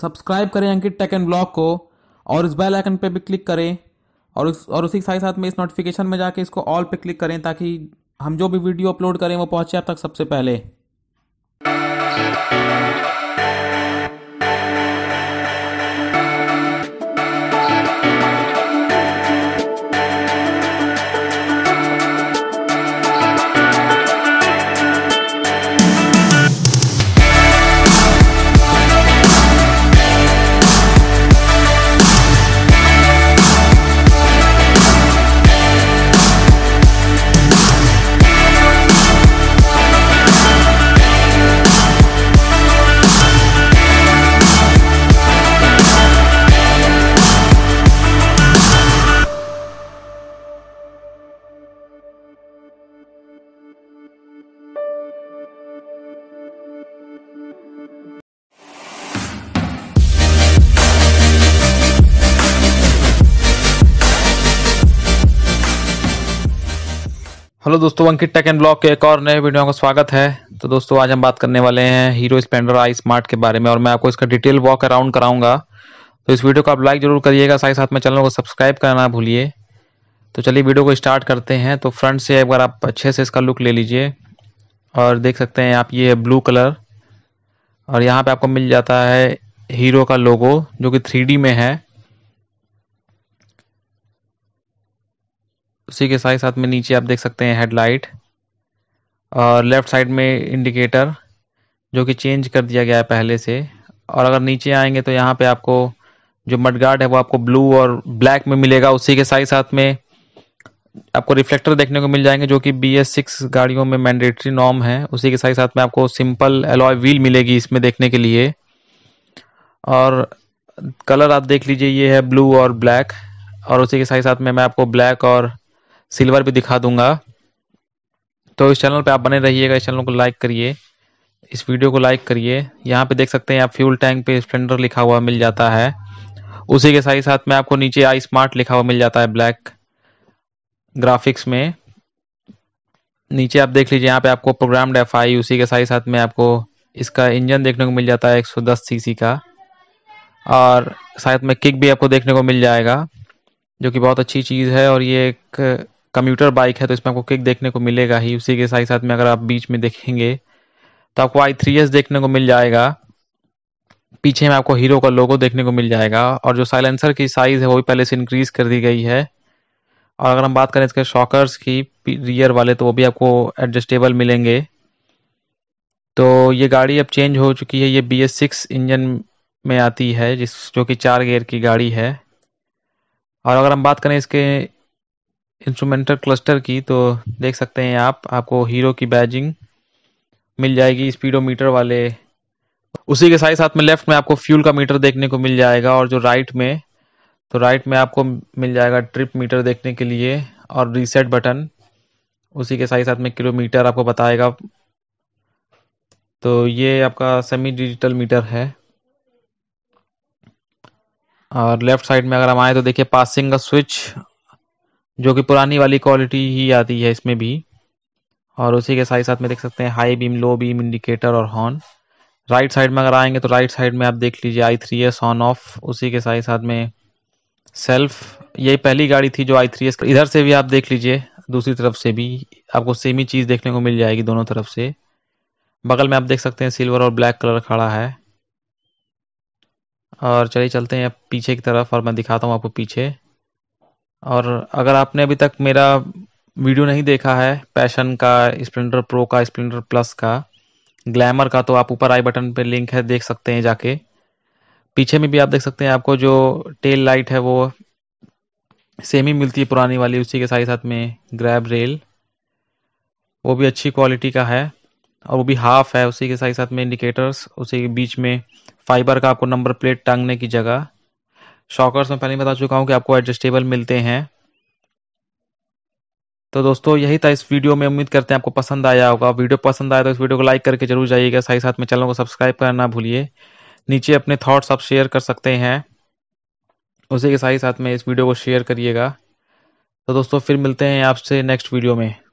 subscribe करें अंकित take and blog को और इस बेल आइकन पे भी क्लिक करें और उस और उसी के साथ साथ में इस नोटिफिकेशन में जाके इसको ऑल पे क्लिक करें ताकि हम जो भी वीडियो अपलोड करें वो पहुंचे आप तक सबसे पहले हेलो दोस्तों अंकित टेक एंड ब्लॉग के एक और नए वीडियो का स्वागत है तो दोस्तों आज हम बात करने वाले हैं हीरो स्प्लेंडर आई स्मार्ट के बारे में और मैं आपको इसका डिटेल वॉक अराउंड कराऊंगा तो इस वीडियो को आप लाइक जरूर करिएगा साथ ही साथ में चैनल को सब्सक्राइब करना भूलिए तो चलिए वीडियो को स्टार्ट करते हैं तो फ्रंट से एक बार आप अच्छे से इसका लुक ले लीजिए और देख सकते हैं आप ये है ब्लू कलर और यहाँ पर आपको मिल जाता है हीरो का लोगो जो कि थ्री में है उसी के साथ साथ में नीचे आप देख सकते हैं हेडलाइट और लेफ्ट साइड में इंडिकेटर जो कि चेंज कर दिया गया है पहले से और अगर नीचे आएंगे तो यहाँ पे आपको जो मडगार्ड है वो आपको ब्लू और ब्लैक में मिलेगा उसी के साथ साथ में आपको रिफ्लेक्टर देखने को मिल जाएंगे जो कि बी एस सिक्स गाड़ियों में मैंडेटरी नॉर्म है उसी के साथ साथ में आपको सिंपल एलॉय व्हील मिलेगी इसमें देखने के लिए और कलर आप देख लीजिए ये है ब्लू और ब्लैक और उसी के साथ साथ में मैं आपको ब्लैक और सिल्वर भी दिखा दूंगा तो इस चैनल पे आप बने रहिएगा इस चैनल को लाइक करिए इस वीडियो को लाइक करिए यहाँ पे देख सकते हैं आप फ्यूल टैंक पे स्प्लेंडर लिखा हुआ मिल जाता है उसी के साथ ही साथ में आपको नीचे आई स्मार्ट लिखा हुआ मिल जाता है ब्लैक ग्राफिक्स में नीचे आप देख लीजिए यहाँ पे आपको प्रोग्राम डेफ आई उसी के साथ ही साथ में आपको इसका इंजन देखने को मिल जाता है 110 सीसी का और साथ में किक भी आपको देखने को मिल जाएगा जो कि बहुत अच्छी चीज़ है और ये एक कम्यूटर बाइक है तो इसमें आपको किक देखने को मिलेगा ही उसी के साथ साथ में अगर आप बीच में देखेंगे तो आपको आई थ्री एस देखने को मिल जाएगा पीछे में आपको हीरो का लोगो देखने को मिल जाएगा और जो साइलेंसर की साइज़ है वो भी पहले से इंक्रीज़ कर दी गई है और अगर हम बात करें इसके शॉकर्स की रियर वाले तो वो भी आपको एडजस्टेबल मिलेंगे तो ये गाड़ी अब चेंज हो चुकी है ये बी एस सिक्स इंजन में आती है जिस जो कि चार गेयर की गाड़ी है और अगर हम बात करें इसके इंस्ट्रूमेंटल क्लस्टर की तो देख सकते हैं आप आपको हीरो की बैजिंग मिल जाएगी स्पीडोमीटर वाले उसी के साथ साथ में लेफ्ट में आपको फ्यूल का मीटर देखने को मिल जाएगा और जो राइट में तो राइट में आपको मिल जाएगा ट्रिप मीटर देखने के लिए और रीसेट बटन उसी के साथ साथ में किलोमीटर आपको बताएगा तो ये आपका सेमी डिजिटल मीटर है और लेफ्ट साइड में अगर हम आए तो देखिए पासिंग का स्विच जो कि पुरानी वाली क्वालिटी ही आती है इसमें भी और उसी के साथ साथ में देख सकते हैं high beam low beam indicator और हॉर्न राइट साइड में अगर आएंगे तो राइट साइड में आप देख लीजिए I three S on off उसी के साथ साथ में सेल्फ यही पहली गाड़ी थी जो आई थ्री एस इधर से भी आप देख लीजिए दूसरी तरफ से भी आपको सेम ही चीज़ देखने को मिल जाएगी दोनों तरफ से बगल में आप देख सकते हैं सिल्वर और ब्लैक कलर खड़ा है और चलिए चलते हैं पीछे की तरफ और मैं दिखाता हूँ आपको पीछे और अगर आपने अभी तक मेरा वीडियो नहीं देखा है पैशन का स्प्लेंडर प्रो का स्प्लेंडर प्लस का ग्लैमर का तो आप ऊपर आई बटन पे लिंक है देख सकते हैं जाके पीछे में भी आप देख सकते हैं आपको जो टेल लाइट है वो सेम ही मिलती है पुरानी वाली उसी के साथ साथ में ग्रैब रेल वो भी अच्छी क्वालिटी का है और वो भी हाफ है उसी के साथ साथ में इंडिकेटर्स उसी के बीच में फाइबर का आपको नंबर प्लेट टांगने की जगह शॉकर्स में पहले बता चुका हूँ कि आपको एडजस्टेबल मिलते हैं तो दोस्तों यही था इस वीडियो में उम्मीद करते हैं आपको पसंद आया होगा वीडियो पसंद आया तो इस वीडियो को लाइक करके जरूर जाइएगा साथ ही साथ में चैनल को सब्सक्राइब करना ना भूलिए नीचे अपने थॉट्स आप शेयर कर सकते हैं उसी के साथ ही साथ में इस वीडियो को शेयर करिएगा तो दोस्तों फिर मिलते हैं आपसे नेक्स्ट वीडियो में